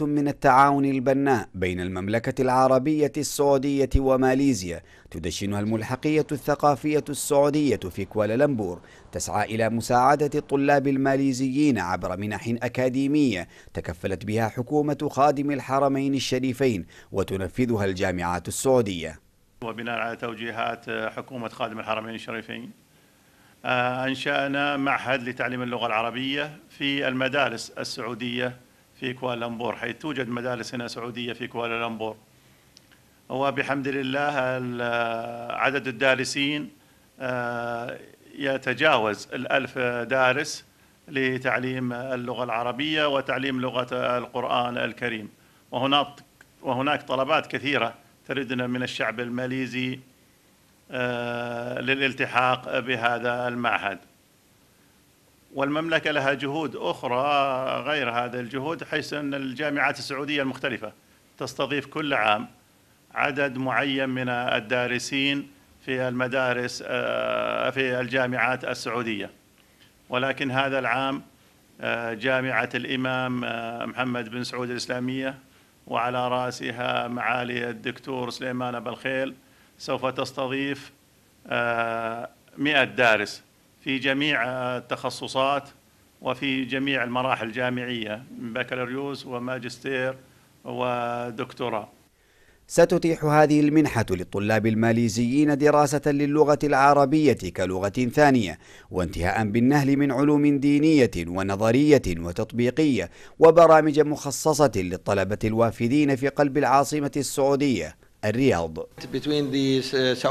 من التعاون البناء بين المملكة العربية السعودية وماليزيا تدشنها الملحقية الثقافية السعودية في كوالالمبور تسعى إلى مساعدة الطلاب الماليزيين عبر منح أكاديمية تكفلت بها حكومة خادم الحرمين الشريفين وتنفذها الجامعات السعودية وبناء على توجيهات حكومة خادم الحرمين الشريفين آه، أنشأنا معهد لتعليم اللغة العربية في المدارس السعودية في كوالالمبور حيث توجد مدارس هنا سعودية في كوالالمبور وبحمد لله عدد الدارسين آه، يتجاوز الألف دارس لتعليم اللغة العربية وتعليم لغة القرآن الكريم وهناك وهناك طلبات كثيرة تردنا من الشعب الماليزي آه، للالتحاق بهذا المعهد والمملكة لها جهود أخرى غير هذا الجهود حيث أن الجامعات السعودية المختلفة تستضيف كل عام عدد معين من الدارسين في المدارس آه، في الجامعات السعودية ولكن هذا العام آه، جامعة الإمام آه، محمد بن سعود الإسلامية وعلى رأسها معالي الدكتور سليمان أبو الخيل سوف تستضيف 100 دارس في جميع التخصصات وفي جميع المراحل الجامعية من بكالوريوس وماجستير ودكتوراه ستتيح هذه المنحة للطلاب الماليزيين دراسة للغة العربية كلغة ثانية وانتهاء بالنهل من علوم دينية ونظرية وتطبيقية وبرامج مخصصة للطلبة الوافدين في قلب العاصمة السعودية الرياض uh,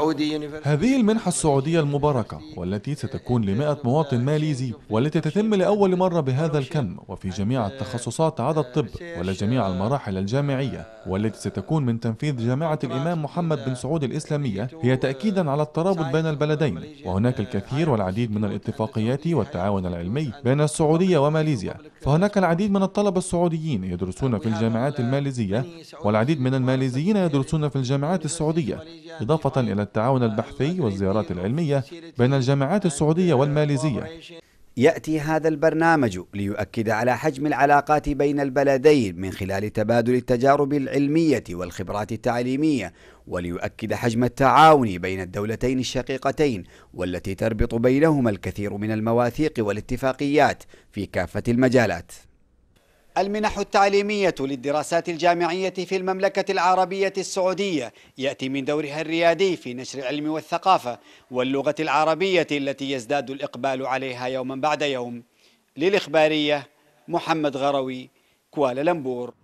هذه المنحة السعودية المباركة والتي ستكون لمائة مواطن ماليزي والتي تتم لأول مرة بهذا الكم وفي جميع التخصصات عدا الطب ولجميع المراحل الجامعية والتي ستكون من تنفيذ جامعة الإمام محمد بن سعود الإسلامية هي تأكيدا على الترابط بين البلدين وهناك الكثير والعديد من الاتفاقيات والتعاون العلمي بين السعودية وماليزيا فهناك العديد من الطلبة السعوديين يدرسون في الجامعات الماليزية والعديد من الماليزيين يدرسون في الجامعات السعودية إضافة إلى التعاون البحثي والزيارات العلمية بين الجامعات السعودية والماليزية يأتي هذا البرنامج ليؤكد على حجم العلاقات بين البلدين من خلال تبادل التجارب العلمية والخبرات التعليمية وليؤكد حجم التعاون بين الدولتين الشقيقتين والتي تربط بينهما الكثير من المواثيق والاتفاقيات في كافة المجالات المنح التعليمية للدراسات الجامعية في المملكة العربية السعودية يأتي من دورها الريادي في نشر العلم والثقافة واللغة العربية التي يزداد الإقبال عليها يوما بعد يوم للإخبارية محمد غروي كوالالمبور